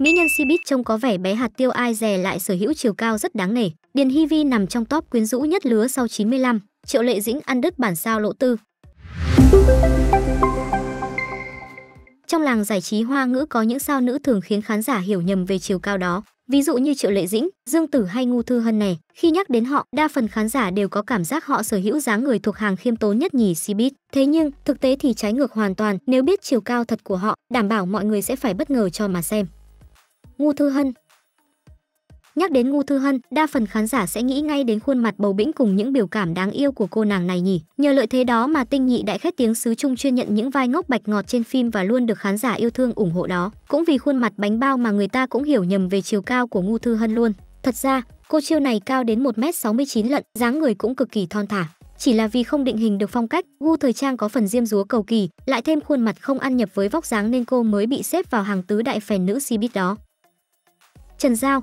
Mỹ nhân Cbiz trông có vẻ bé hạt tiêu ai dè lại sở hữu chiều cao rất đáng nể. Điền Hi Vi nằm trong top quyến rũ nhất lứa sau 95. Triệu Lệ Dĩnh ăn đứt bản sao lộ tư. Trong làng giải trí hoa ngữ có những sao nữ thường khiến khán giả hiểu nhầm về chiều cao đó. Ví dụ như Triệu Lệ Dĩnh, Dương Tử hay Ngu Thư Hân này, khi nhắc đến họ, đa phần khán giả đều có cảm giác họ sở hữu dáng người thuộc hàng khiêm tốn nhất nhì Cbiz. Thế nhưng, thực tế thì trái ngược hoàn toàn, nếu biết chiều cao thật của họ, đảm bảo mọi người sẽ phải bất ngờ cho mà xem. Ngu Thư Hân Nhắc đến Ngô Thư Hân, đa phần khán giả sẽ nghĩ ngay đến khuôn mặt bầu bĩnh cùng những biểu cảm đáng yêu của cô nàng này nhỉ. Nhờ lợi thế đó mà Tinh Nhị đại khách tiếng sứ Trung chuyên nhận những vai ngốc bạch ngọt trên phim và luôn được khán giả yêu thương ủng hộ đó. Cũng vì khuôn mặt bánh bao mà người ta cũng hiểu nhầm về chiều cao của Ngô Thư Hân luôn. Thật ra, cô chiêu này cao đến 1m69 lận, dáng người cũng cực kỳ thon thả. Chỉ là vì không định hình được phong cách, gu thời trang có phần diêm dúa cầu kỳ, lại thêm khuôn mặt không ăn nhập với vóc dáng nên cô mới bị xếp vào hàng tứ đại phèn nữ si bít đó. Trần Giao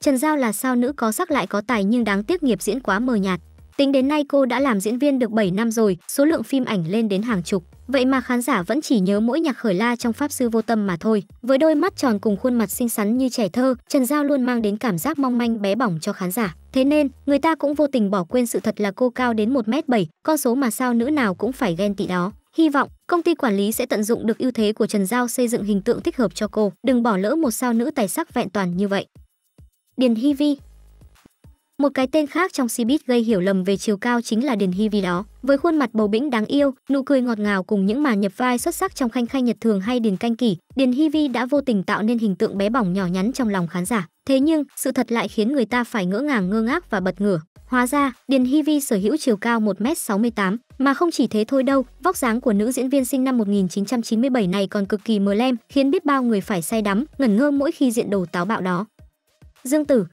Trần Giao là sao nữ có sắc lại có tài nhưng đáng tiếc nghiệp diễn quá mờ nhạt. Tính đến nay cô đã làm diễn viên được 7 năm rồi, số lượng phim ảnh lên đến hàng chục. Vậy mà khán giả vẫn chỉ nhớ mỗi nhạc khởi la trong Pháp Sư Vô Tâm mà thôi. Với đôi mắt tròn cùng khuôn mặt xinh xắn như trẻ thơ, Trần Giao luôn mang đến cảm giác mong manh bé bỏng cho khán giả. Thế nên, người ta cũng vô tình bỏ quên sự thật là cô cao đến 1m7, con số mà sao nữ nào cũng phải ghen tị đó. Hy vọng công ty quản lý sẽ tận dụng được ưu thế của Trần Giao xây dựng hình tượng thích hợp cho cô, đừng bỏ lỡ một sao nữ tài sắc vẹn toàn như vậy. Điền Hy Vi một cái tên khác trong Cbiz gây hiểu lầm về chiều cao chính là Điền Hy Vi đó. Với khuôn mặt bầu bĩnh đáng yêu, nụ cười ngọt ngào cùng những màn nhập vai xuất sắc trong Khanh Khanh Nhật Thường hay Điền Canh Kỷ, Điền Hy Vi đã vô tình tạo nên hình tượng bé bỏng nhỏ nhắn trong lòng khán giả. Thế nhưng, sự thật lại khiến người ta phải ngỡ ngàng ngơ ngác và bật ngửa. Hóa ra, Điền Hy Vi sở hữu chiều cao 1m68, mà không chỉ thế thôi đâu, vóc dáng của nữ diễn viên sinh năm 1997 này còn cực kỳ mờ lem, khiến biết bao người phải say đắm, ngẩn ngơ mỗi khi diện đồ táo bạo đó. Dương Tử,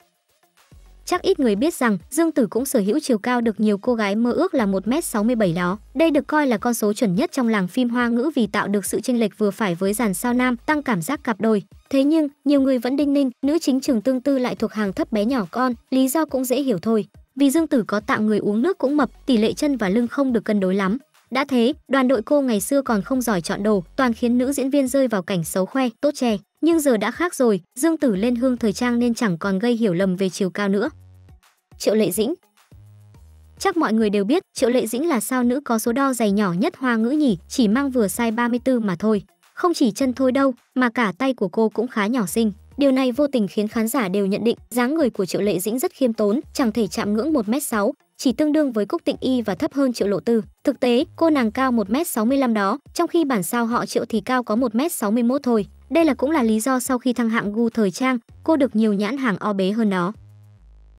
Chắc ít người biết rằng Dương Tử cũng sở hữu chiều cao được nhiều cô gái mơ ước là 1m67 đó. Đây được coi là con số chuẩn nhất trong làng phim hoa ngữ vì tạo được sự chênh lệch vừa phải với dàn sao nam, tăng cảm giác cặp đôi. Thế nhưng, nhiều người vẫn đinh ninh, nữ chính trường tương tư lại thuộc hàng thấp bé nhỏ con, lý do cũng dễ hiểu thôi vì Dương Tử có tặng người uống nước cũng mập, tỷ lệ chân và lưng không được cân đối lắm. Đã thế, đoàn đội cô ngày xưa còn không giỏi chọn đồ, toàn khiến nữ diễn viên rơi vào cảnh xấu khoe, tốt che. Nhưng giờ đã khác rồi, Dương Tử lên hương thời trang nên chẳng còn gây hiểu lầm về chiều cao nữa. Triệu Lệ Dĩnh Chắc mọi người đều biết Triệu Lệ Dĩnh là sao nữ có số đo giày nhỏ nhất hoa ngữ nhỉ, chỉ mang vừa size 34 mà thôi. Không chỉ chân thôi đâu, mà cả tay của cô cũng khá nhỏ xinh. Điều này vô tình khiến khán giả đều nhận định dáng người của Triệu Lệ Dĩnh rất khiêm tốn, chẳng thể chạm ngưỡng 1m6, chỉ tương đương với Cúc Tịnh Y và thấp hơn Triệu Lộ Tư. Thực tế, cô nàng cao 1m65 đó, trong khi bản sao họ Triệu thì cao có 1m61 thôi. Đây là cũng là lý do sau khi thăng hạng gu thời trang, cô được nhiều nhãn hàng o bế hơn nó.